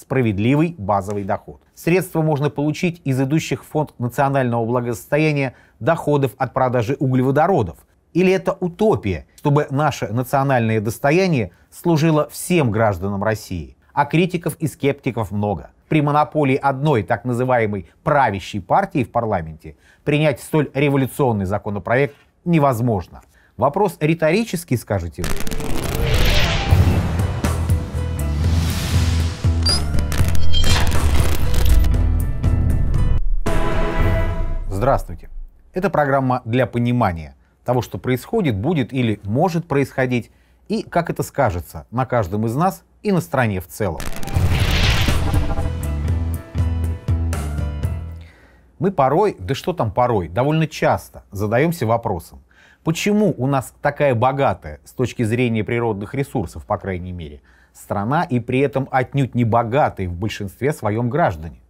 справедливый базовый доход. Средства можно получить из идущих в Фонд национального благосостояния доходов от продажи углеводородов. Или это утопия, чтобы наше национальное достояние служило всем гражданам России? А критиков и скептиков много. При монополии одной так называемой правящей партии в парламенте принять столь революционный законопроект невозможно. Вопрос риторический, скажете вы? Здравствуйте. Это программа для понимания того, что происходит, будет или может происходить, и как это скажется на каждом из нас и на стране в целом. Мы порой, да что там порой, довольно часто задаемся вопросом, почему у нас такая богатая, с точки зрения природных ресурсов, по крайней мере, страна и при этом отнюдь не богатые в большинстве своем граждане?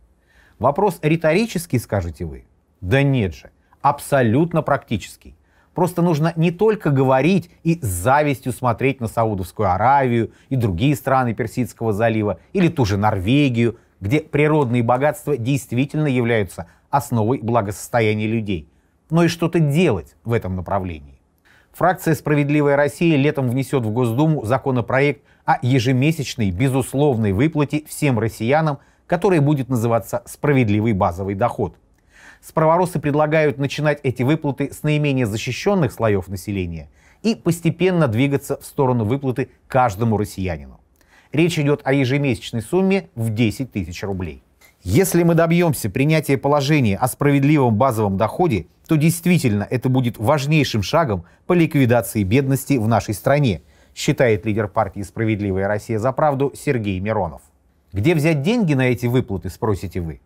Вопрос риторический, скажете вы, да нет же, абсолютно практический. Просто нужно не только говорить и с завистью смотреть на Саудовскую Аравию и другие страны Персидского залива, или ту же Норвегию, где природные богатства действительно являются основой благосостояния людей, но и что-то делать в этом направлении. Фракция «Справедливая Россия» летом внесет в Госдуму законопроект о ежемесячной безусловной выплате всем россиянам, который будет называться «Справедливый базовый доход». Справоросы предлагают начинать эти выплаты с наименее защищенных слоев населения и постепенно двигаться в сторону выплаты каждому россиянину. Речь идет о ежемесячной сумме в 10 тысяч рублей. Если мы добьемся принятия положения о справедливом базовом доходе, то действительно это будет важнейшим шагом по ликвидации бедности в нашей стране, считает лидер партии «Справедливая Россия за правду» Сергей Миронов. Где взять деньги на эти выплаты, спросите вы?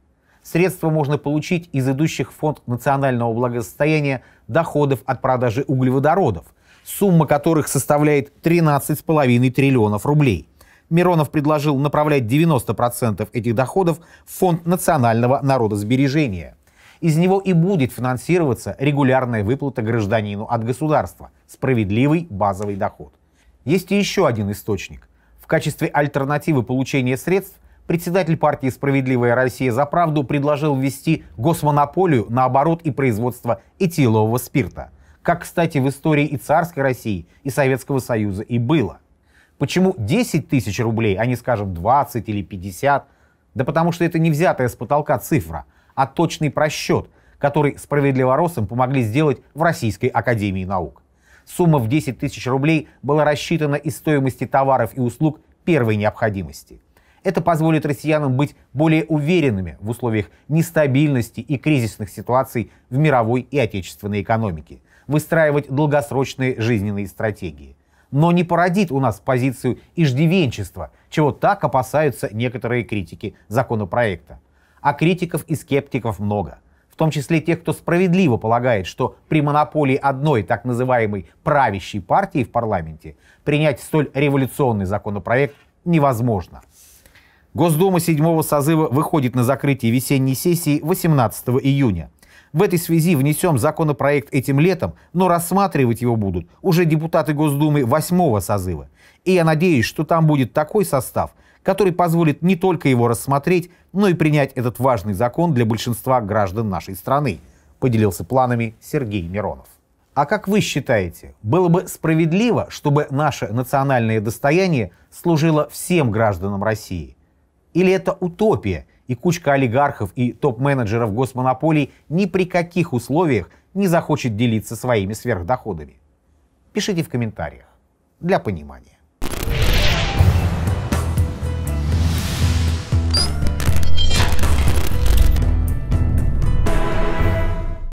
Средства можно получить из идущих в Фонд национального благосостояния доходов от продажи углеводородов, сумма которых составляет 13,5 триллионов рублей. Миронов предложил направлять 90% этих доходов в Фонд национального народосбережения. Из него и будет финансироваться регулярная выплата гражданину от государства – справедливый базовый доход. Есть и еще один источник. В качестве альтернативы получения средств председатель партии «Справедливая Россия за правду» предложил ввести госмонополию на оборот и производство этилового спирта. Как, кстати, в истории и царской России, и Советского Союза и было. Почему 10 тысяч рублей, а не, скажем, 20 или 50? Да потому что это не взятая с потолка цифра, а точный просчет, который справедливоросам помогли сделать в Российской Академии Наук. Сумма в 10 тысяч рублей была рассчитана из стоимости товаров и услуг первой необходимости. Это позволит россиянам быть более уверенными в условиях нестабильности и кризисных ситуаций в мировой и отечественной экономике, выстраивать долгосрочные жизненные стратегии. Но не породит у нас позицию иждивенчества, чего так опасаются некоторые критики законопроекта. А критиков и скептиков много в том числе тех, кто справедливо полагает, что при монополии одной так называемой правящей партии в парламенте принять столь революционный законопроект невозможно. Госдума седьмого созыва выходит на закрытие весенней сессии 18 июня. В этой связи внесем законопроект этим летом, но рассматривать его будут уже депутаты Госдумы восьмого созыва. И я надеюсь, что там будет такой состав, который позволит не только его рассмотреть, но и принять этот важный закон для большинства граждан нашей страны, поделился планами Сергей Миронов. А как вы считаете, было бы справедливо, чтобы наше национальное достояние служило всем гражданам России – или это утопия, и кучка олигархов и топ-менеджеров госмонополий ни при каких условиях не захочет делиться своими сверхдоходами? Пишите в комментариях для понимания.